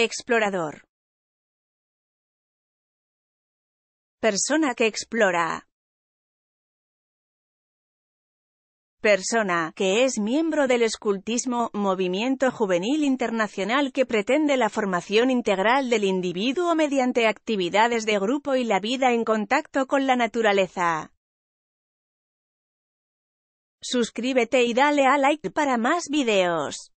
Explorador. Persona que explora. Persona que es miembro del escultismo, movimiento juvenil internacional que pretende la formación integral del individuo mediante actividades de grupo y la vida en contacto con la naturaleza. Suscríbete y dale a like para más videos.